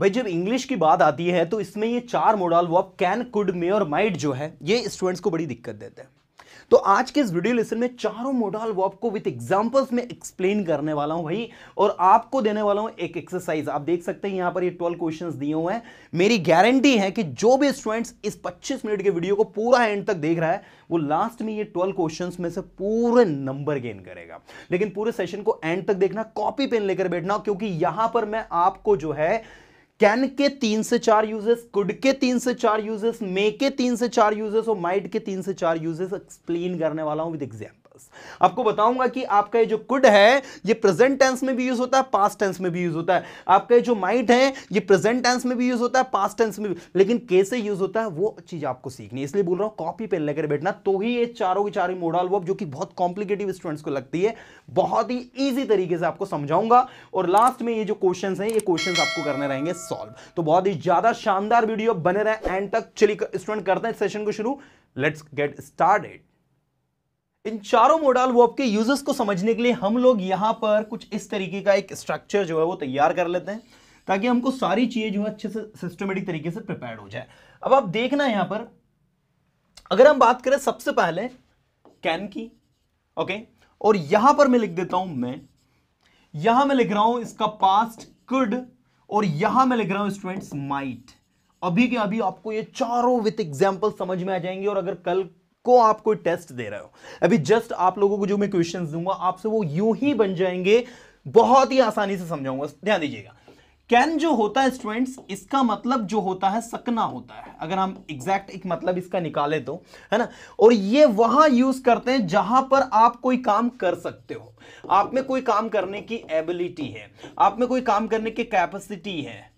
भाई जब इंग्लिश की बात आती है तो इसमें ये चार modal verb can could may और माइट जो है ये स्टूडेंट्स को बड़ी दिक्कत देते हैं तो आज के इस वीडियो लेसन में चारों मोडल वो आपको विथ एग्जांपल्स में एक्सप्लेन करने वाला हूं भाई और आपको देने वाला हूं एक एक्सरसाइज आप देख सकते हैं यहां पर ये ट्वेल्व क्वेश्चंस दिए हुए हैं मेरी गारंटी है कि जो भी स्टूडेंट्स इस 25 मिनट के वीडियो को पूरा एंड तक देख रहा है वो लास्ट में ये ट्वेल्व क्वेश्चन में से पूरे नंबर गेन करेगा लेकिन पूरे सेशन को एंड तक देखना कॉपी पेन लेकर बैठना क्योंकि यहां पर मैं आपको जो है कैन के तीन से चार यूजेस कुड के तीन से चार यूजेस मे के तीन से चार यूजेस और माइड के तीन से चार यूजेस एक्सप्लेन करने वाला हूं विद एग्जाम पास आपको बताऊंगा कि आपका ये जो कुड है ये प्रेजेंट टेंस में भी यूज होता है पास्ट टेंस में भी यूज होता है आपका ये जो माइट है ये प्रेजेंट टेंस में भी यूज होता है पास्ट टेंस में भी लेकिन कैसे यूज होता है वो चीज आपको सीखनी इसलिए बोल रहा हूं कॉपी पेन लेकर बैठना तो ही ये चारों की चारों मोडल वर्ब जो कि बहुत कॉम्प्लिकेटिव स्टूडेंट्स को लगती है बहुत ही ईजी तरीके से आपको समझाऊंगा और लास्ट में ये जो क्वेश्चन है ये क्वेश्चन आपको करने रहेंगे सॉल्व तो बहुत ही ज्यादा शानदार वीडियो बने रहे एंड तक चलिए स्टूडेंट करते हैं सेशन को शुरू लेट्स गेट स्टार्टेड इन चारों मॉडल वो आपके यूजर्स को समझने के लिए हम लोग यहां पर कुछ इस तरीके का एक स्ट्रक्चर जो है वो तैयार कर लेते हैं ताकि हमको सारी चीज़ें जो है अच्छे से सिस्टमेटिक तरीके से प्रिपेयर हो जाए अब आप देखना यहां पर अगर हम बात करें सबसे पहले कैन की ओके और यहां पर मैं लिख देता हूं मैं यहां मैं लिख रहा हूं इसका पास्ट कुड और यहां मैं लिख रहा हूं स्टूडेंट्स माइट अभी के अभी आपको ये चारों विथ एग्जाम्पल समझ में आ जाएंगे और अगर कल को आप कोई टेस्ट दे रहे हो अभी जस्ट आप लोगों को जो मैं क्वेश्चन दूंगा आपसे वो यूं ही बन जाएंगे बहुत ही आसानी से समझाऊंगा ध्यान दीजिएगा कैन जो होता है स्टूडेंट्स इसका मतलब जो होता है सकना होता है अगर हम एग्जैक्ट एक मतलब इसका निकाले तो है ना और ये वहां यूज करते हैं जहां पर आप कोई काम कर सकते हो आप में कोई काम करने की एबिलिटी है आप में कोई काम करने की कैपेसिटी है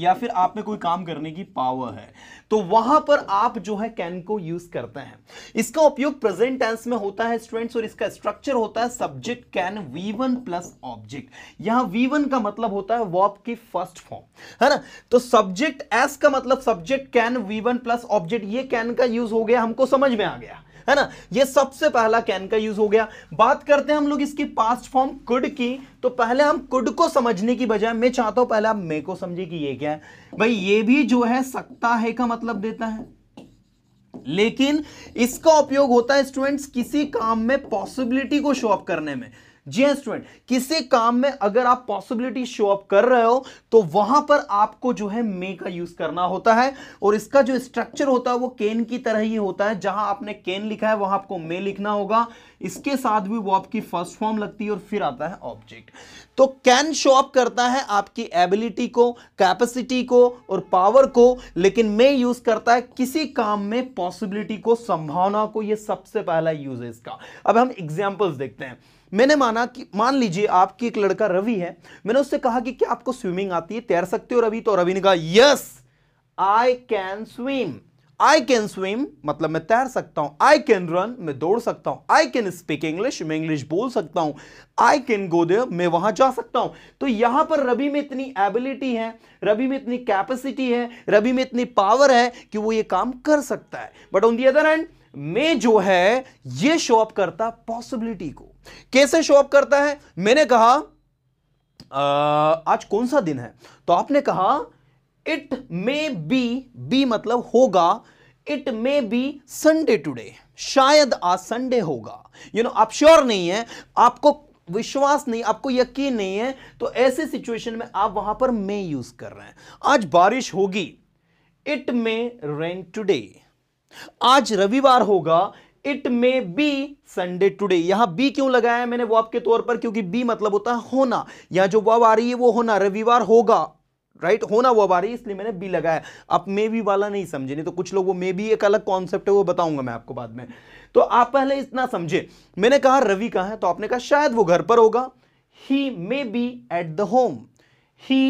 या फिर आप में कोई काम करने की पावर है तो वहां पर आप जो है कैन को यूज करते हैं इसका उपयोग प्रेजेंट टेंस में होता है स्टूडेंट्स और इसका स्ट्रक्चर होता है subject can V one plus object यहां वी वन का मतलब होता है वॉप की फर्स्ट फॉर्म है ना तो सब्जेक्ट एस का मतलब subject can V one plus object ये कैन का यूज हो गया हमको समझ में आ गया है ना ये सबसे पहला कैन का यूज हो गया बात करते हैं हम लोग इसकी पास्ट फॉर्म कुड की तो पहले हम कुड को समझने की बजाय मैं चाहता हूं पहले आप मे को समझे कि ये क्या है भाई ये भी जो है सकता है का मतलब देता है लेकिन इसका उपयोग होता है स्टूडेंट्स किसी काम में पॉसिबिलिटी को शो अप करने में जी स्टूडेंट हाँ, किसी काम में अगर आप पॉसिबिलिटी शो अप कर रहे हो तो वहां पर आपको जो है मे का यूज करना होता है और इसका जो स्ट्रक्चर होता है वो केन की तरह ही होता है जहां आपने केन लिखा है वहां आपको मे लिखना होगा इसके साथ भी वो आपकी फर्स्ट फॉर्म लगती है और फिर आता है ऑब्जेक्ट तो कैन शो अप करता है आपकी एबिलिटी को कैपेसिटी को और पावर को लेकिन मे यूज करता है किसी काम में पॉसिबिलिटी को संभावना को ये सबसे पहला यूज है इसका अब हम एग्जाम्पल्स देखते हैं मैंने माना कि मान लीजिए आपकी एक लड़का रवि है मैंने उससे कहा कि क्या आपको स्विमिंग आती है तैर सकते हो रवि तो रवि ने कहा yes I can swim I can swim मतलब मैं तैर सकता हूं आई कैन रन मैं दौड़ सकता हूं आई कैन स्पीक इंग्लिश मैं इंग्लिश बोल सकता हूं आई कैन गो देव मैं वहां जा सकता हूं तो यहां पर रवि में इतनी एबिलिटी है रवि में इतनी कैपेसिटी है रवि में इतनी पावर है कि वो ये काम कर सकता है but on the other end मैं जो है ये शो अप करता पॉसिबिलिटी को कैसे शो अप करता है मैंने कहा आज कौन सा दिन है तो आपने कहा इट मे बी बी मतलब होगा it may be Sunday today शायद आज संडे होगा यू you नो know, आप श्योर नहीं है आपको विश्वास नहीं आपको यकीन नहीं है तो ऐसे सिचुएशन में आप वहां पर मे यूज कर रहे हैं आज बारिश होगी इट मे रेन टुडे आज रविवार होगा it may be Sunday today यहां बी क्यों लगाया है मैंने वॉब के तौर पर क्योंकि बी मतलब होता है होना यहां जो वॉब आ रही है वो होना रविवार होगा राइट right? होना वो आ रही है इसलिए मैंने बी लगाया अब मे बी वाला नहीं समझे नहीं तो कुछ लोग वो मे बी एक अलग कॉन्सेप्ट है वो बताऊंगा मैं आपको बाद में तो आप पहले इतना समझे मैंने कहा रवि कहा है तो आपने कहा शायद वो घर पर होगा he may be at the home he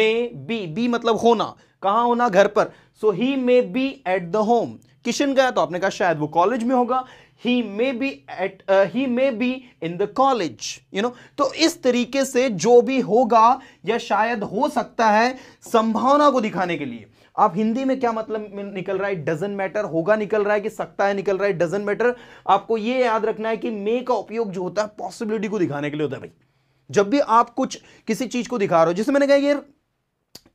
may be B मतलब होना कहा होना घर पर so he may be at the home Kishan गया तो आपने कहा शायद वो कॉलेज में होगा he may be at he may be in the college you know तो इस तरीके से जो भी होगा या शायद हो सकता है संभावना को दिखाने के लिए आप हिंदी में क्या मतलब निकल रहा है डजन मैटर होगा निकल रहा है कि सकता है निकल रहा है डजन मैटर आपको यह याद रखना है कि मे का उपयोग जो होता है पॉसिबिलिटी को दिखाने के लिए होता है भाई जब भी आप कुछ किसी चीज को दिखा रहे हो जैसे मैंने कहा यार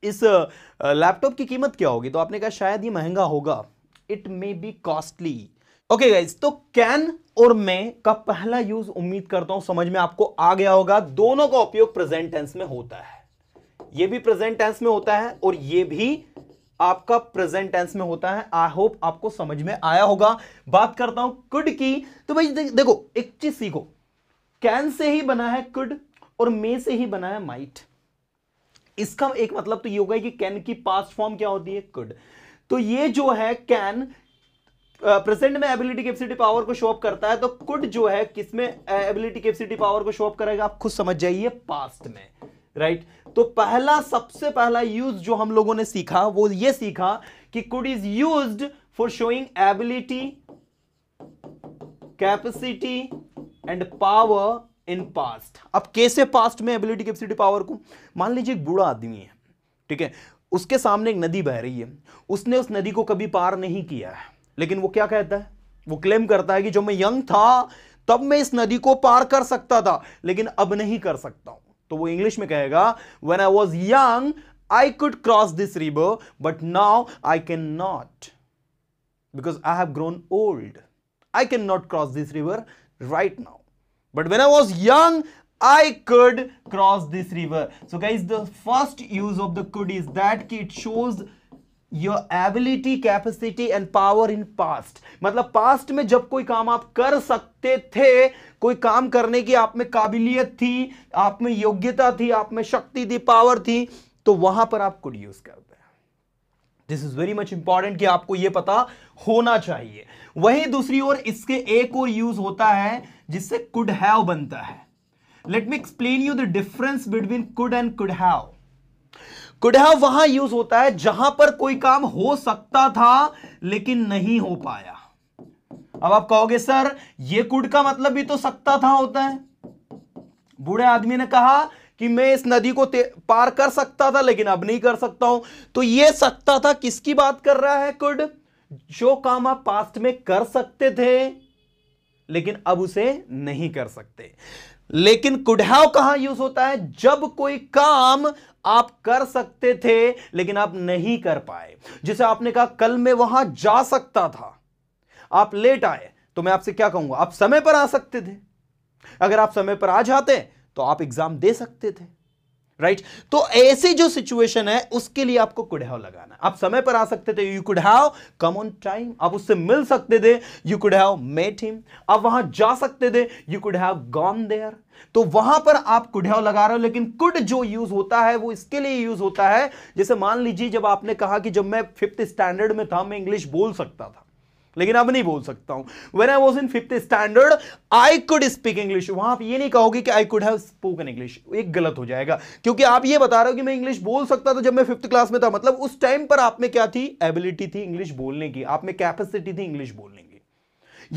इस लैपटॉप uh, की कीमत क्या होगी तो आपने कहा शायद ये महंगा होगा it may be costly okay guys तो कैन और मे का पहला यूज उम्मीद करता हूं समझ में आपको आ गया होगा दोनों का उपयोग प्रेजेंट टेंस में होता है ये भी प्रेजेंट टेंस में होता है और ये भी आपका प्रेजेंट टेंस में होता है आई होप आपको समझ में आया होगा बात करता हूं कुड की तो भाई दे, देखो एक चीज सीखो कैन से ही बना है कुड और मे से ही बना है माइट इसका एक मतलब तो ये होगा कि कैन की पास्ट फॉर्म क्या होती है कुड तो ये जो है कैन प्रेजेंट में एबिलिटी कैपेसिटी पावर को शोअप करता है तो कुड जो है किसमें एबिलिटी कैपेसिटी पावर को शोअप करेगा आप खुद समझ जाइए पास्ट में राइट right? तो पहला सबसे पहला यूज जो हम लोगों ने सीखा वो ये सीखा कि could is use for showing ability capacity and power in past अब कैसे पास्ट में एबिलिटी कैपेसिटी पावर को मान लीजिए एक बुरा आदमी है ठीक है उसके सामने एक नदी बह रही है उसने उस नदी को कभी पार नहीं किया है लेकिन वो क्या कहता है वो क्लेम करता है कि जब मैं यंग था तब मैं इस नदी को पार कर सकता था लेकिन अब नहीं कर सकता हूं तो वो इंग्लिश में कहेगा when I was young I could cross this river but now I can not because I have grown old I can not cross this river right now but when I was young I could cross this river. So guys, the first use of the could is that it shows your ability, capacity and power in past मतलब past में जब कोई काम आप कर सकते थे कोई काम करने की आप में काबिलियत थी आप में योग्यता थी आप में शक्ति थी पावर थी तो वहां पर आप कुड यूज करते हैं this is very much important कि आपको यह पता होना चाहिए वहीं दूसरी ओर इसके एक और यूज होता है जिससे कुड हैव बनता है let me explain you the difference between could and could have could have वहां यूज होता है जहां पर कोई काम हो सकता था लेकिन नहीं हो पाया अब आप कहोगे सर ये कुड का मतलब भी तो सकता था होता है बूढ़े आदमी ने कहा कि मैं इस नदी को पार कर सकता था लेकिन अब नहीं कर सकता हूं तो ये सकता था किसकी बात कर रहा है कुड जो काम आप पास्ट में कर सकते थे लेकिन अब उसे नहीं कर सकते लेकिन कुड कहां यूज होता है जब कोई काम आप कर सकते थे लेकिन आप नहीं कर पाए जिसे आपने कहा कल मैं वहां जा सकता था आप लेट आए तो मैं आपसे क्या कहूंगा आप समय पर आ सकते थे अगर आप समय पर आ जाते तो आप एग्जाम दे सकते थे राइट right? तो ऐसी जो सिचुएशन है उसके लिए आपको कुड़हाव लगाना आप समय पर आ सकते थे you could have come on time आप उससे मिल सकते थे you could have met him आप वहां जा सकते थे you could have gone there तो वहां पर आप कुढ़ियाव लगा रहे हो लेकिन कुड जो यूज होता है वो इसके लिए यूज होता है जैसे मान लीजिए जब आपने कहा कि जब मैं फिफ्थ स्टैंडर्ड में था मैं इंग्लिश बोल सकता था लेकिन अब नहीं बोल सकता हूं when I was in fifth standard I could speak English वहां आप ये नहीं कहोगे कि I could have spoken English एक गलत हो जाएगा क्योंकि आप ये बता रहे हो कि मैं इंग्लिश बोल सकता था जब मैं फिफ्थ क्लास में था मतलब उस टाइम पर आप में क्या थी एबिलिटी थी इंग्लिश बोलने की आप में कैपेसिटी थी इंग्लिश बोलने की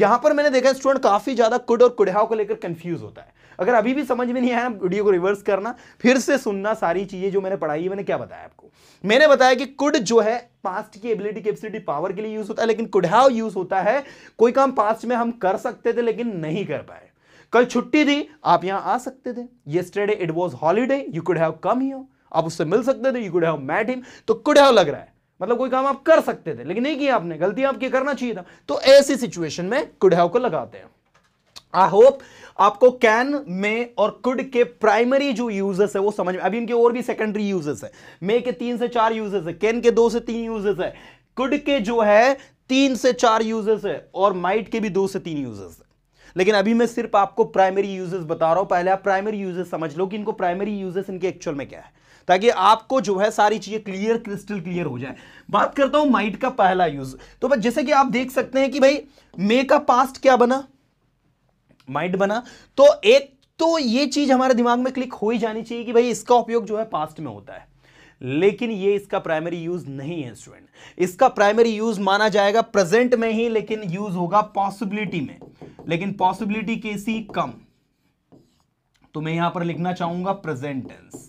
यहां पर मैंने देखा स्टूडेंट काफी ज्यादा कुड और कुड़हाव को लेकर कंफ्यूज होता है अगर अभी भी समझ में नहीं आया वीडियो को रिवर्स करना फिर से सुनना सारी चीजें जो मैंने पढ़ाई है मैंने क्या बताया आपको मैंने बताया कि कुड जो है पास्ट की एबिलिटी कैपेसिटी पावर के लिए यूज होता है लेकिन कुड हैव यूज होता है कोई काम पास्ट में हम कर सकते थे लेकिन नहीं कर पाए कल छुट्टी थी आप यहां आ सकते थे yesterday it was holiday you could have come ही आप उससे मिल सकते थे you could have met him तो कुड हैव लग रहा है मतलब कोई काम आप कर सकते थे लेकिन नहीं किया आपने गलती आपकी करना चाहिए था तो ऐसी सिचुएशन में कुड हैव को लगाते हैं आई होप आपको कैन में और कुड के प्राइमरी जो यूजेस है वो समझ में अभी इनके और भी सेकेंडरी यूजेस है मे के तीन से चार यूजेस है कैन के दो से तीन यूजेस है कुड के जो है तीन से चार यूजेस है और माइट के भी दो से तीन यूजेस है लेकिन अभी मैं सिर्फ आपको प्राइमरी यूजेस बता रहा हूं पहले आप प्राइमरी यूजेस समझ लो कि इनको प्राइमरी यूजेस इनके एक्चुअल में क्या है ताकि आपको जो है सारी चीजें क्लियर क्रिस्टल क्लियर हो जाए बात करता हूं माइट का पहला यूज तो जैसे कि आप देख सकते हैं कि भाई मे का पास्ट क्या बना माइंड बना तो एक तो ये चीज हमारे दिमाग में क्लिक हो ही जानी चाहिए कि भाई इसका उपयोग जो है पास्ट में होता है लेकिन ये इसका प्राइमरी यूज नहीं है स्टूडेंट इसका प्राइमरी यूज माना जाएगा प्रेजेंट में ही लेकिन यूज होगा पॉसिबिलिटी में लेकिन पॉसिबिलिटी कैसी कम तो मैं यहां पर लिखना चाहूंगा प्रेजेंट टेंस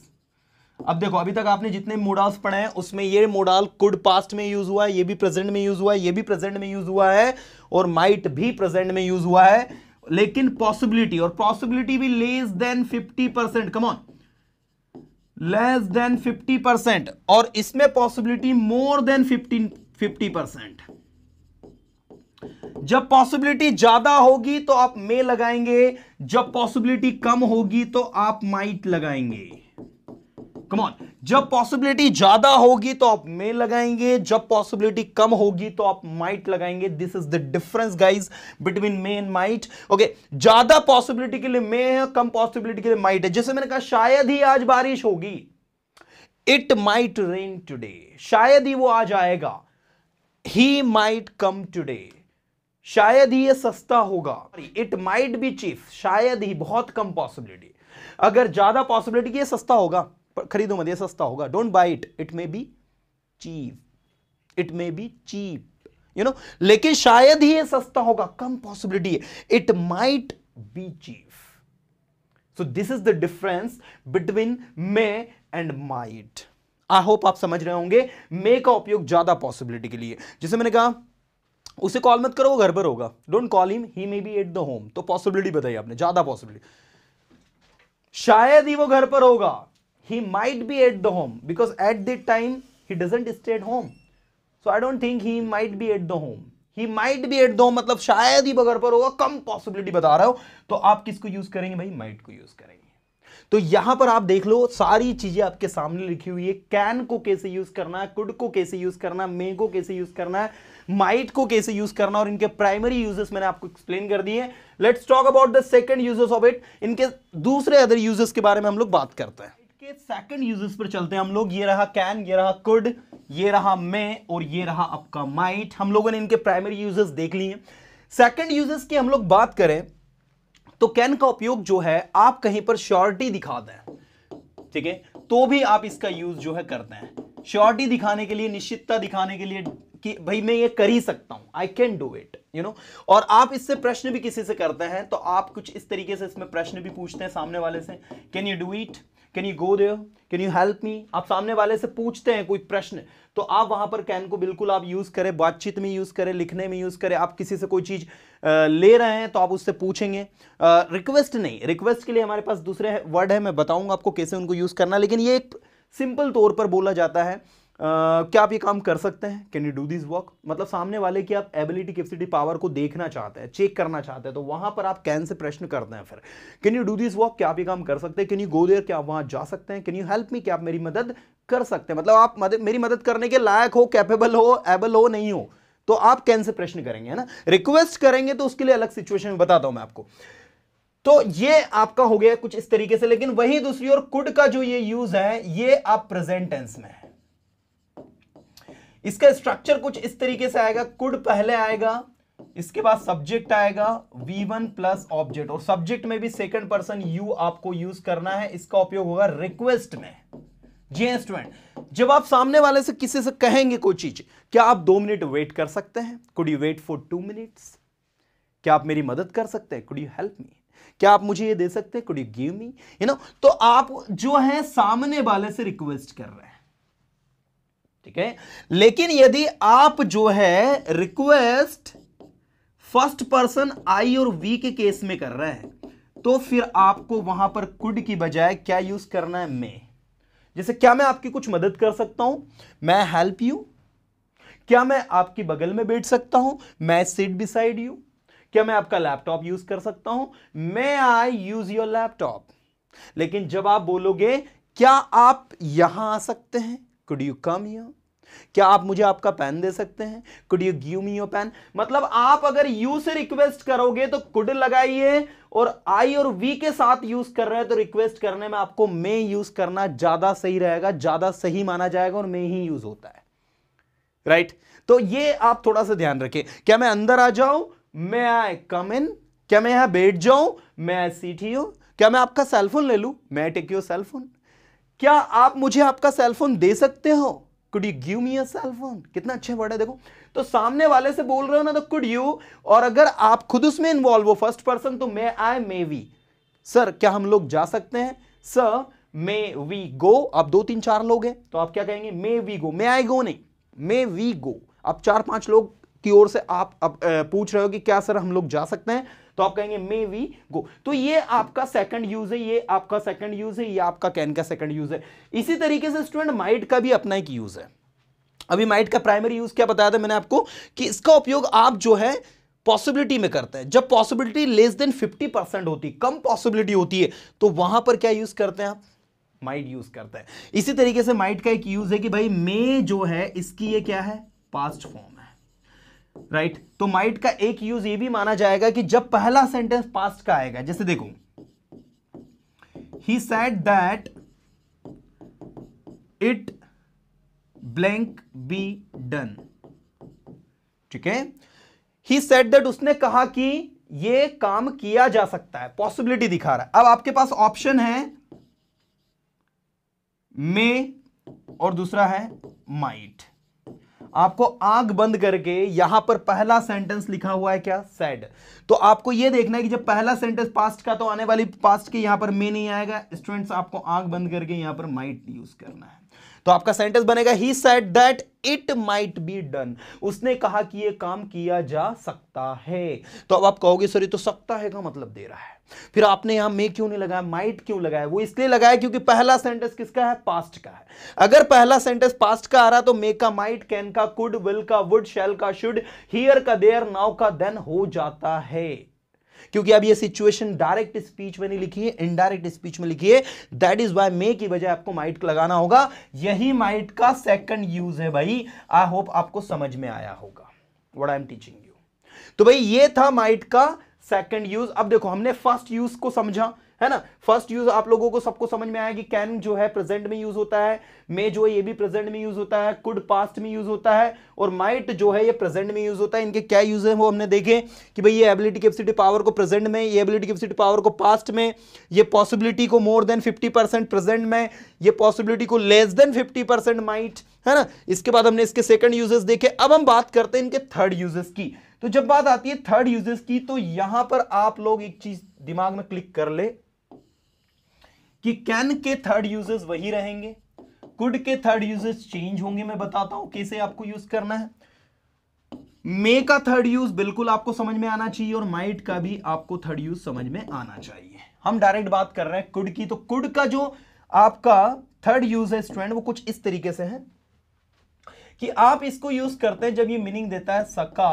अब देखो अभी तक आपने जितने मोडाल्स पढ़े हैं उसमें ये मोडाल कुड पास्ट में यूज हुआ है ये भी प्रेजेंट में यूज हुआ है ये भी प्रेजेंट में यूज हुआ है और माइट भी प्रेजेंट में यूज हुआ है लेकिन पॉसिबिलिटी और पॉसिबिलिटी भी less than 50 percent come on less than 50 percent और इसमें possibility more than fifty 50 percent जब पॉसिबिलिटी ज्यादा होगी तो आप मे लगाएंगे जब पॉसिबिलिटी कम होगी तो आप माइट लगाएंगे कमॉन जब पॉसिबिलिटी ज्यादा होगी तो आप मे लगाएंगे जब पॉसिबिलिटी कम होगी तो आप माइट लगाएंगे this is the difference guys between may and might okay ज्यादा पॉसिबिलिटी के लिए मे है कम पॉसिबिलिटी के लिए माइट है जैसे मैंने कहा शायद ही आज बारिश होगी इट माइट रेन टूडे शायद ही वो आज आएगा ही माइट कम टूडे शायद ही ये सस्ता होगा इट माइट बी चीफ शायद ही बहुत कम पॉसिबिलिटी अगर ज्यादा पॉसिबिलिटी ये सस्ता होगा खरीदो मत ये सस्ता होगा don't buy it it may be cheap it may be cheap you know लेकिन शायद ही ये सस्ता होगा कम पॉसिबिलिटी है it might be cheap so this is the difference between may and might I hope आप समझ रहे होंगे मे का उपयोग ज्यादा पॉसिबिलिटी के लिए जैसे मैंने कहा उसे कॉल मत करो वो घर पर होगा don't call him he may be at the home तो पॉसिबिलिटी बताई आपने ज्यादा पॉसिबिलिटी शायद ही वो घर पर होगा he might be at the home because at the time he doesn't stay at home so i don't think he might be at the home he might be at the home matlab shayad hi bagar par hoga kam possibility bata raha hu to aap kisko use karenge bhai might ko use karenge तो यहां पर आप देख लो सारी चीजें आपके सामने लिखी हुई है कैन को कैसे यूज करना है कुड को कैसे यूज करना है मे को कैसे यूज करना है माइट को कैसे यूज करना और इनके प्राइमरी यूजेस मैंने आपको एक्सप्लेन कर दिए let's talk about the second uses of it इनके दूसरे अदर यूजेस के बारे में हम लोग बात करते हैं के सेकंड यूजेस पर चलते हैं हम लोग ये रहा कैन ये रहा कुड ये रहा मैं और ये रहा आपका माइट हम लोगों ने इनके प्राइमरी यूजेस देख लिए सेकंड यूजेस की हम लोग बात करें तो कैन का उपयोग जो है आप कहीं पर श्योरिटी दिखा दें ठीक है तो भी आप इसका यूज जो है करते हैं श्योरिटी दिखाने के लिए निश्चितता दिखाने के लिए कि भाई मैं ये कर ही सकता हूं I can do it you know और आप इससे प्रश्न भी किसी से करते हैं तो आप कुछ इस तरीके से इसमें प्रश्न भी पूछते हैं सामने वाले से can you do it can you go there can you help me आप सामने वाले से पूछते हैं कोई प्रश्न तो आप वहां पर कैन को बिल्कुल आप यूज करें बातचीत में यूज करें लिखने में यूज करें आप किसी से कोई चीज ले रहे हैं तो आप उससे पूछेंगे रिक्वेस्ट नहीं रिक्वेस्ट के लिए हमारे पास दूसरे वर्ड है मैं बताऊंगा आपको कैसे उनको यूज करना लेकिन ये एक सिंपल तौर पर बोला जाता है Uh, क्या आप ये काम कर सकते हैं can you do this work मतलब सामने वाले की आप एबिलिटी कैपेसिटी पावर को देखना चाहते हैं चेक करना चाहते हैं तो वहां पर आप कैन से प्रश्न करते हैं फिर can you do this work क्या आप ये काम कर सकते हैं कैन यू गो देयर क्या आप वहां जा सकते हैं कैन यू हेल्प मी क्या आप मेरी मदद कर सकते हैं मतलब आप मदद मेरी मदद करने के लायक हो कैपेबल हो एबल हो नहीं हो तो आप कैन से प्रश्न करेंगे है ना रिक्वेस्ट करेंगे तो उसके लिए अलग सिचुएशन में बताता हूं मैं आपको तो ये आपका हो गया कुछ इस तरीके से लेकिन वही दूसरी ओर कुड का जो ये यूज है ये आप प्रेजेंट टेंस में है इसका स्ट्रक्चर कुछ इस तरीके से आएगा कुड पहले आएगा इसके बाद सब्जेक्ट आएगा V1 वन प्लस ऑब्जेक्ट और सब्जेक्ट में भी सेकंड पर्सन यू आपको यूज करना है इसका उपयोग होगा रिक्वेस्ट में जी स्टूडेंट हाँ, जब आप सामने वाले से किसी से कहेंगे कोई चीज क्या आप दो मिनट वेट कर सकते हैं could you wait for two minutes क्या आप मेरी मदद कर सकते हैं कुड यू हेल्प मी क्या आप मुझे ये दे सकते हैं could you give me you know तो आप जो है सामने वाले से रिक्वेस्ट कर रहे हैं ठीक है लेकिन यदि आप जो है रिक्वेस्ट फर्स्ट पर्सन आई और वी के केस में कर रहे हैं तो फिर आपको वहां पर कुड की बजाय क्या यूज करना है मे जैसे क्या मैं आपकी कुछ मदद कर सकता हूं मैं हेल्प यू क्या मैं आपके बगल में बैठ सकता हूं मैं सीट बिसाइड यू क्या मैं आपका लैपटॉप यूज कर सकता हूं मैं आई यूज योर लैपटॉप लेकिन जब आप बोलोगे क्या आप यहां आ सकते हैं कुड यू कम यू क्या आप मुझे आपका पेन दे सकते हैं could you give me your pen मतलब आप अगर यू से रिक्वेस्ट करोगे तो कुड लगाइए और आई और वी के साथ यूज कर रहे हैं तो रिक्वेस्ट करने में आपको मे यूज करना ज्यादा सही रहेगा ज्यादा सही माना जाएगा और मे ही यूज होता है राइट right? तो ये आप थोड़ा सा ध्यान रखें क्या मैं अंदर आ जाऊं मैं आई कम इन क्या मैं यहां बैठ जाऊं मैं सीट ही क्या मैं आपका सेलफोन ले लू मैं टेक योर सेलफोन क्या आप मुझे आपका सेलफोन दे सकते हो could you give me cell cellphone कितना अच्छे वर्ड है देखो तो सामने वाले से बोल रहे हो ना तो कुड यू और अगर आप खुद उसमें इन्वॉल्व हो फर्स्ट पर्सन तो मे आई मे वी सर क्या हम लोग जा सकते हैं सर मे वी गो आप दो तीन चार लोग हैं तो आप क्या कहेंगे मे वी गो मे आई गो नहीं मे वी गो आप चार पांच लोग की ओर से आप अब पूछ रहे हो कि क्या सर हम लोग जा सकते हैं तो आप कहेंगे मे वी गो तो ये आपका सेकंड यूज है ये आपका सेकंड यूज है ये आपका कैन का सेकंड यूज है इसी तरीके से स्टूडेंट माइट का भी अपना एक यूज है अभी माइट का प्राइमरी यूज क्या बताया था मैंने आपको कि इसका उपयोग आप जो है पॉसिबिलिटी में करते हैं जब पॉसिबिलिटी लेस देन 50 परसेंट होती कम पॉसिबिलिटी होती है तो वहां पर क्या यूज करते हैं आप माइट यूज करते हैं इसी तरीके से माइट का एक यूज है कि भाई मे जो है इसकी ये क्या है पास्ट फॉर्म है राइट right? तो माइट का एक यूज ये भी माना जाएगा कि जब पहला सेंटेंस पास्ट का आएगा जैसे देखो he said that it blank be done ठीक है ही सेट दैट उसने कहा कि ये काम किया जा सकता है पॉसिबिलिटी दिखा रहा है अब आपके पास ऑप्शन है मे और दूसरा है माइट आपको आग बंद करके यहां पर पहला सेंटेंस लिखा हुआ है क्या सैड तो आपको यह देखना है कि जब पहला सेंटेंस पास्ट का तो आने वाली पास्ट के यहां पर मे नहीं आएगा स्टूडेंट्स आपको आग बंद करके यहां पर माइट यूज करना है तो आपका सेंटेंस बनेगा he said that it might be done उसने कहा कि ये काम किया जा सकता है तो अब आप कहोगे सर ये तो सकता है का मतलब दे रहा है फिर आपने यहां मे क्यों नहीं लगाया माइट क्यों लगाया वो इसलिए लगाया क्योंकि पहला सेंटेंस किसका है पास्ट का है अगर पहला सेंटेंस पास्ट का आ रहा तो मे का माइट कैन का कुड विल का वुड शेल का शुड हियर का देयर नाउ का देन हो जाता है क्योंकि अब ये सिचुएशन डायरेक्ट स्पीच में नहीं लिखी है इनडायरेक्ट स्पीच में लिखी है दैट इज वाई मे की वजह आपको माइट लगाना होगा यही माइट का सेकंड यूज है भाई आई होप आपको समझ में आया होगा what I am teaching you तो भाई ये था माइट का सेकंड यूज अब देखो हमने फर्स्ट यूज को समझा है ना फर्स्ट यूज आप लोगों को सबको समझ में आया कि कैन जो है प्रेजेंट में यूज होता है मे जो है ये भी प्रेजेंट में यूज होता है कुड पास्ट में यूज होता है और माइट जो है ये प्रेजेंट में यूज होता है इनके क्या यूज है वो हमने देखे कि भाई ये एबिलिटी कैपेसिटी पावर को प्रेजेंट में ये एबिलिटी कैपेसिटी पावर को पास्ट में ये पॉसिबिलिटी को मोर देन फिफ्टी प्रेजेंट में ये पॉसिबिलिटी को लेस देन फिफ्टी माइट है ना इसके बाद हमने इसके सेकंड यूजेस देखे अब हम बात करते हैं इनके थर्ड यूजेस की तो जब बात आती है थर्ड यूजेस की तो यहां पर आप लोग एक चीज दिमाग में क्लिक कर ले कि कैन के थर्ड यूजेस वही रहेंगे कुड के थर्ड यूजेस चेंज होंगे मैं बताता हूं कैसे आपको यूज करना है मे का थर्ड यूज बिल्कुल आपको समझ में आना चाहिए और माइट का भी आपको थर्ड यूज समझ में आना चाहिए हम डायरेक्ट बात कर रहे हैं कुड की तो कुड का जो आपका थर्ड यूज है स्टूडेंट वो कुछ इस तरीके से है कि आप इसको यूज करते हैं जब ये मीनिंग देता है सका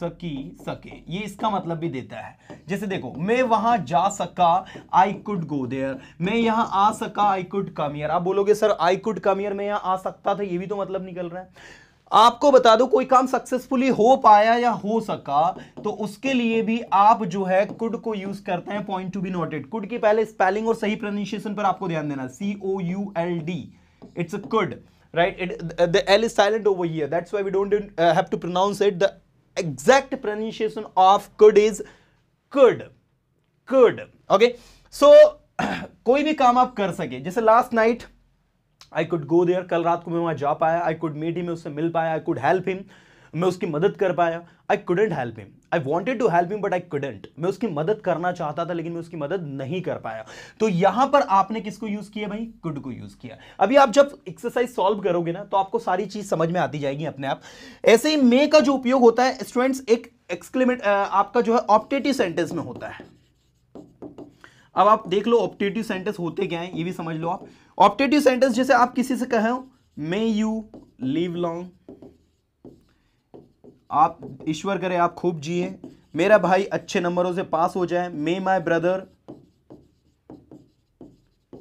सकी सके ये इसका मतलब भी देता है जैसे देखो मैं वहां जा सका आई कुड गो देयर मैं यहां आ सका आई कुड कम ईयर आप बोलोगे sir I could come here मैं यहां आ सकता था ये भी तो मतलब निकल रहा है आपको बता दो कोई काम सक्सेसफुली हो पाया या हो सका तो उसके लिए भी आप जो है कुड को यूज करते हैं point to be noted could की पहले स्पेलिंग और सही प्रोनाउंसिएशन पर आपको ध्यान देना C O U L D it's a could right it the, the l is silent over here that's why we don't uh, have to pronounce exact pronunciation of could is could could okay so कोई भी काम आप कर सके जैसे last night I could go there कल रात को मैं वहां जा पाया आई कुड मीट हिम उससे मिल पाया आई कुड हेल्प हिम मैं उसकी मदद कर पाया I couldn't help him I wanted to help but I couldn't मैं उसकी मदद करना चाहता था लेकिन मैं उसकी मदद नहीं कर पाया तो यहां पर आपने किसको यूज किया भाई कुड को यूज किया अभी आप जब एक्सरसाइज सॉल्व करोगे ना तो आपको सारी चीज समझ में आती जाएगी अपने आप ऐसे ही मे का जो उपयोग होता है स्टूडेंट्स एक एक्सक्लेमेट आपका जो है ऑप्टेटिव सेंटेंस में होता है अब आप देख लो ऑप्टेटिव सेंटेंस होते क्या है ये भी समझ लो आप ऑप्टेटिव सेंटेंस जैसे आप किसी से कहे हो मे यू लिव लॉन्ग आप ईश्वर करे आप खूब जिए मेरा भाई अच्छे नंबरों से पास हो जाए may my brother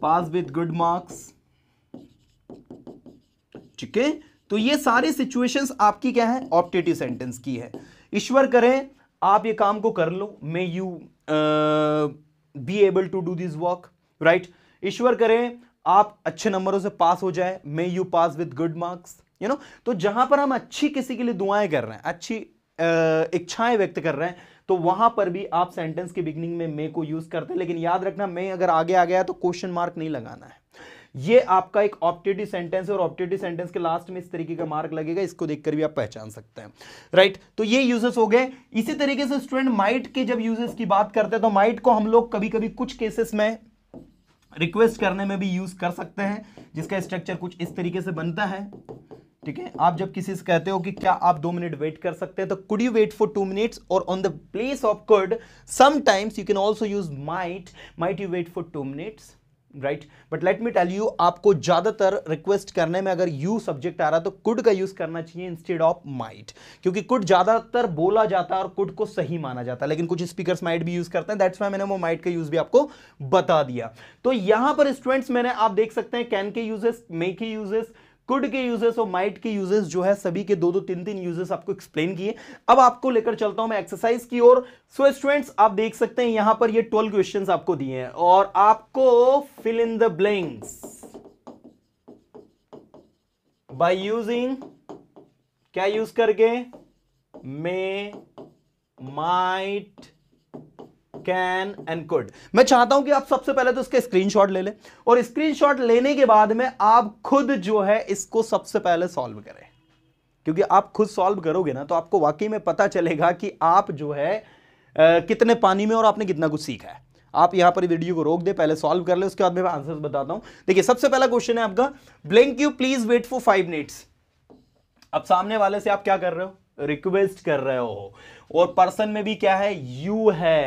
pass with good marks ठीक है तो ये सारे सिचुएशंस आपकी क्या है ऑप्टेटिव सेंटेंस की है ईश्वर करें आप ये काम को कर लो may you be able to do this work right ईश्वर करें आप अच्छे नंबरों से पास हो जाए may you pass with good marks you know तो जहां पर हम अच्छी किसी के लिए दुआएं कर रहे हैं अच्छी इच्छाएं व्यक्त कर रहे हैं तो वहां पर भी आप सेंटेंस की बिगनिंग में मे को यूज करते हैं लेकिन याद रखना मे अगर आगे आ गया तो क्वेश्चन मार्क नहीं लगाना है ये आपका एक ऑप्टेटिव सेंटेंस है और ऑप्टेटिव सेंटेंस के लास्ट में इस तरीके का मार्क लगेगा इसको देखकर भी आप पहचान सकते हैं राइट right? तो ये यूजेस हो गए इसी तरीके से स्टूडेंट माइट के जब यूजेस की बात करते हैं तो माइट को हम लोग कभी कभी कुछ केसेस में रिक्वेस्ट करने में भी यूज कर सकते हैं जिसका स्ट्रक्चर कुछ इस तरीके से बनता है ठीक है आप जब किसी से कहते हो कि क्या आप दो मिनट वेट कर सकते हैं तो could you wait for two minutes और on the place of could sometimes you can also use might might you wait for two minutes right but let me tell you आपको ज्यादातर request करने में अगर यू सब्जेक्ट आ रहा तो could का use करना चाहिए इंस्टेड ऑफ माइट क्योंकि कुड ज्यादातर बोला जाता है और कुड को सही माना जाता है लेकिन कुछ स्पीकर माइट भी यूज करते हैं दैट्स वाई मैंने वो माइट का यूज भी आपको बता दिया तो यहां पर स्टूडेंट्स मैंने आप देख सकते हैं कैन के यूजेस मे के यूजेस कुड के यूजेस और माइट के यूजेस जो है सभी के दो दो तीन तीन यूजेस आपको एक्सप्लेन किए अब आपको लेकर चलता हूं मैं एक्सरसाइज की ओर सो स्टूडेंट्स आप देख सकते हैं यहां पर ये ट्वेल्व क्वेश्चन आपको दिए हैं और आपको fill in the blanks by using क्या यूज करके may might can and could मैं चाहता हूं कि आप सबसे पहले तो इसका स्क्रीनशॉट ले लें और स्क्रीनशॉट लेने के बाद में आप खुद जो है इसको सबसे पहले सॉल्व करें क्योंकि आप खुद सॉल्व करोगे ना तो आपको वाकई में पता चलेगा कि आप जो है आ, कितने पानी में और आपने कितना कुछ सीखा है आप यहां पर वीडियो को रोक दे पहले सॉल्व कर ले उसके बाद मैं आंसर बताता हूं देखिए सबसे पहला क्वेश्चन है आपका blank you please wait for five minutes अब सामने वाले से आप क्या कर रहे हो रिक्वेस्ट कर रहे हो और पर्सन में भी क्या है यू है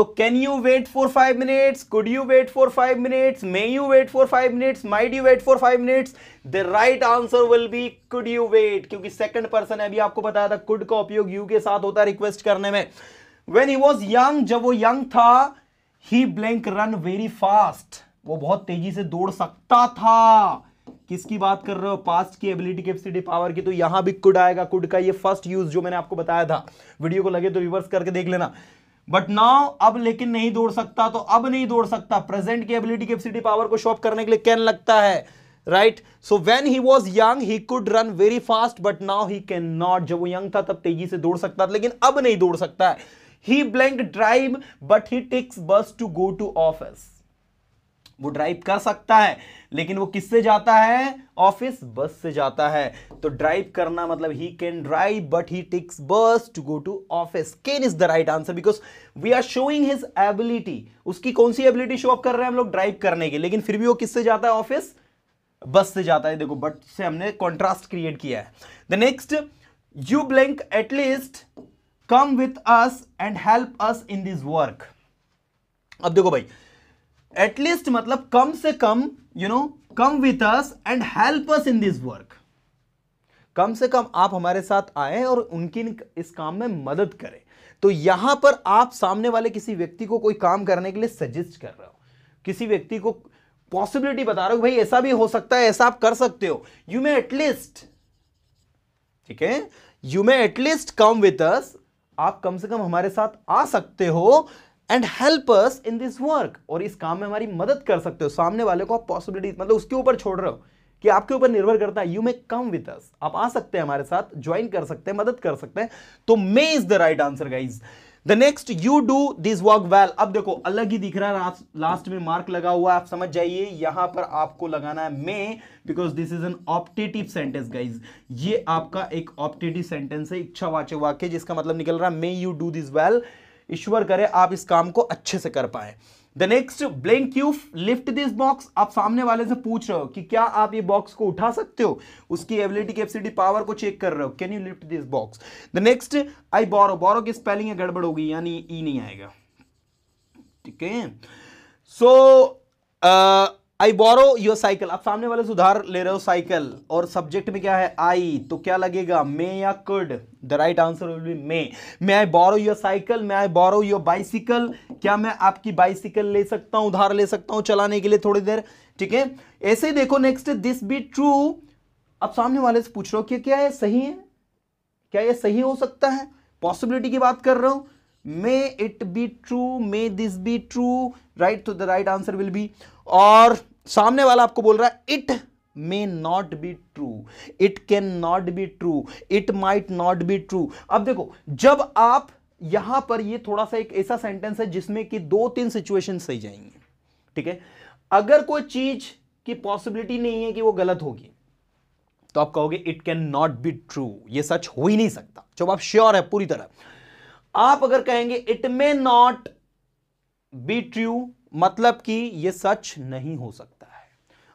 तो can you wait for five minutes could you wait for five minutes may you wait for five minutes might you wait for five minutes the right answer will be could you wait क्योंकि second person है अभी आपको बताया था could का उपयोग you के साथ होता है रिक्वेस्ट करने में वेन ही वॉज यंग जब वो यंग था he blank run very fast वो बहुत तेजी से दौड़ सकता था किसकी बात कर रहे हो पास्ट की एबिलिटी कैपेसिटी पावर की तो यहां भी कुड आएगा कुड का ये फर्स्ट यूज जो मैंने आपको बताया था वीडियो को लगे तो रिवर्स करके देख लेना बट नाउ अब लेकिन नहीं दौड़ सकता तो अब नहीं दौड़ सकता प्रेजेंट की एबिलिटी कैपेसिटी पावर को शॉप करने के लिए कैन लगता है right so when he was young he could run very fast but now he can not जब वो यंग था तब तेजी से दौड़ सकता था लेकिन अब नहीं दौड़ सकता है he blank drive but he takes bus to go to office वो ड्राइव कर सकता है लेकिन वो किससे जाता है ऑफिस बस से जाता है तो ड्राइव करना मतलब he can drive but he takes bus to go to office can is the right answer because we are showing his ability उसकी कौन सी एबिलिटी शो अप कर रहे हैं हम लोग ड्राइव करने की लेकिन फिर भी वो किससे जाता है ऑफिस बस से जाता है देखो बट से हमने कॉन्ट्रास्ट क्रिएट किया है the next you blank at least come with us and help us in this work अब देखो भाई एटलीस्ट मतलब कम से कम you know come with us and help us in this work कम से कम आप हमारे साथ आए और उनकी इस काम में मदद करें तो यहां पर आप सामने वाले किसी व्यक्ति को कोई काम करने के लिए सजेस्ट कर रहे हो किसी व्यक्ति को पॉसिबिलिटी बता रहे हो भाई ऐसा भी हो सकता है ऐसा आप कर सकते हो यू मे एटलीस्ट ठीक है you may at least come with us आप कम से कम हमारे साथ आ सकते हो and help us in this work और इस काम में हमारी मदद कर सकते हो सामने वाले को आप पॉसिबिलिटी मतलब उसके ऊपर छोड़ रहे हो कि आपके ऊपर निर्भर करता है you may come with us आप आ सकते हैं हमारे साथ ज्वाइन कर सकते हैं मदद कर सकते हैं तो may is the right answer guys the next you do this work well अब देखो अलग ही दिख रहा है लास्ट में मार्क लगा हुआ आप समझ जाइए यहां पर आपको लगाना है may because this is an optative sentence guys ये आपका एक ऑप्टेटिव सेंटेंस है इच्छा इच्छावाचक वाक्य जिसका मतलब निकल रहा है may you do this well ईश्वर करे आप इस काम को अच्छे से कर पाए the next blank you lift this box आप सामने वाले से पूछ रहे हो कि क्या आप ये बॉक्स को उठा सकते हो उसकी एबिलिटी कैपेसिटी पावर को चेक कर रहे हो can you lift this box the next I borrow borrow की स्पेलिंग गड़बड़ होगी यानी ई e नहीं आएगा ठीक है so uh, I borrow your cycle आप सामने वाले से उधार ले रहे हो साइकिल और सब्जेक्ट में क्या है आई तो क्या लगेगा मे या could the right answer will be may may I borrow your cycle may I borrow your bicycle क्या मैं आपकी बाइसिकल ले सकता हूं उधार ले सकता हूं चलाने के लिए थोड़ी देर ठीक है ऐसे ही देखो नेक्स्ट दिस बी ट्रू अब सामने वाले से पूछ रहा हूं कि क्या ये सही है क्या ये सही हो सकता है पॉसिबिलिटी की बात कर रहा हूं may it be true may this be true right तो the right answer will be और सामने वाला आपको बोल रहा है it may not be true it can not be true it might not be true अब देखो जब आप यहां पर ये थोड़ा सा एक ऐसा सेंटेंस है जिसमें कि दो तीन सिचुएशन सही जाएंगे ठीक है अगर कोई चीज की पॉसिबिलिटी नहीं है कि वो गलत होगी तो आप कहोगे it can not be true ये सच हो ही नहीं सकता जब आप श्योर है पूरी तरह आप अगर कहेंगे it may not be true मतलब कि ये सच नहीं हो सकता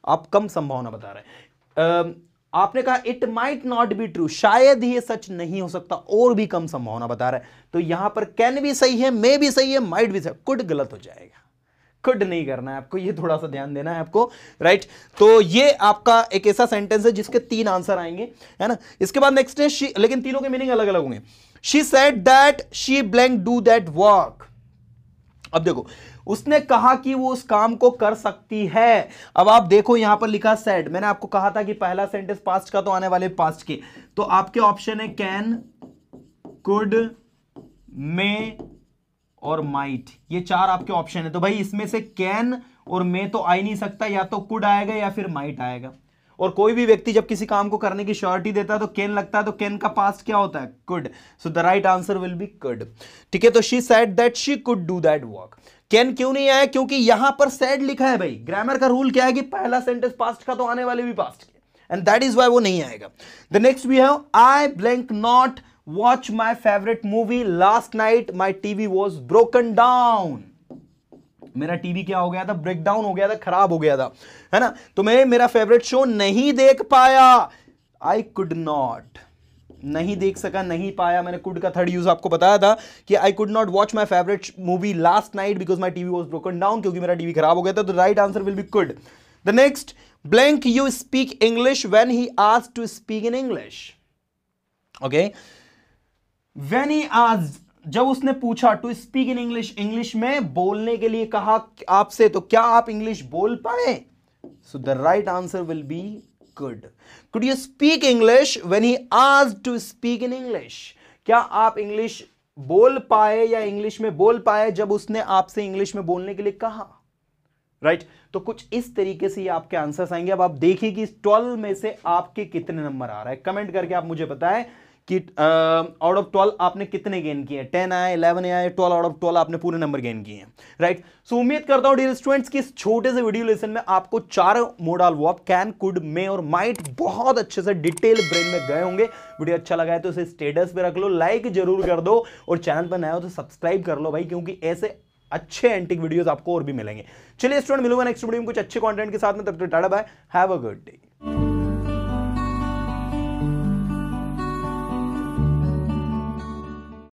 आप कम संभावना बता रहे हैं आपने कहा it might not be true शायद ये सच नहीं हो सकता और भी कम संभावना बता रहा है तो यहां पर कैन भी सही है मे भी सही है माइट भी सही कुड गलत हो जाएगा कुड नहीं करना है आपको ये थोड़ा सा ध्यान देना है आपको राइट तो ये आपका एक ऐसा सेंटेंस है जिसके तीन आंसर आएंगे है ना इसके बाद नेक्स्ट है शी लेकिन तीनों के मीनिंग अलग अलग होंगे she said that she blank do that work अब देखो उसने कहा कि वो उस काम को कर सकती है अब आप देखो यहां पर लिखा सेड मैंने आपको कहा था कि पहला सेंटेंस पास्ट का तो आने वाले पास्ट के तो आपके ऑप्शन है कैन कुड मे और माइट ये चार आपके ऑप्शन है तो भाई इसमें से कैन और मे तो आ ही नहीं सकता या तो कुड आएगा या फिर माइट आएगा और कोई भी व्यक्ति जब किसी काम को करने की श्योरिटी देता है तो कैन लगता है तो कैन का पास्ट क्या होता है could so the right answer will be could ठीक है तो she said that she could do that work can क्यों नहीं आया क्योंकि यहां पर सेड लिखा है भाई ग्रामर का रूल क्या है कि पहला सेंटेंस पास्ट का तो आने वाले भी पास्ट के एंड दैट इज वाई वो नहीं आएगा the next we have I blank not watch my favourite movie last night my TV was broken down मेरा टीवी क्या हो गया था ब्रेक डाउन हो गया था खराब हो गया था है ना तो मैं मेरा फेवरेट शो नहीं देख पाया आई कुड नॉट नहीं देख सका नहीं पाया मैंने कुड का थर्ड यूज आपको बताया था कि I could not watch my favourite movie last night because my TV was broken down क्योंकि मेरा टीवी खराब हो गया था तो right answer will be could the next blank you speak English when he आज to speak in English okay when he आज जब उसने पूछा to speak in English English में बोलने के लिए कहा आपसे तो क्या आप इंग्लिश बोल पाए so the right answer will be good could you speak English when he आज टू स्पीक इन इंग्लिश क्या आप इंग्लिश बोल पाए या इंग्लिश में बोल पाए जब उसने आपसे इंग्लिश में बोलने के लिए कहा राइट right? तो कुछ इस तरीके से ये आपके आंसर्स आएंगे अब आप देखिए कि इस ट्वेल्व में से आपके कितने नंबर आ रहा है कमेंट करके आप मुझे बताएं कि आउट ऑफ ट्वेल्व आपने कितने गेन किए हैं टेन आए इलेवन आए ट्वेल्व आउट ऑफ ट्वेल्व आपने पूरे नंबर गेन किए हैं राइट सो उम्मीद करता हूँ डियर स्टूडेंट्स कि इस छोटे से वीडियो लेसन में आपको चार मोडल वॉप कैन कुड मे और माइट बहुत अच्छे से डिटेल ब्रेन में गए होंगे वीडियो अच्छा लगा है तो इसे स्टेटस पे रख लो लाइक जरूर कर दो और चैनल पर नया हो तो सब्सक्राइब कर लो भाई क्योंकि ऐसे अच्छे एंटिक वीडियोज आपको और भी मिलेंगे चलिए स्टूडेंट मिलूंगा नेक्स्ट वीडियो में कुछ अच्छे कॉन्टेंट के साथ में तब तक tata bye have a good day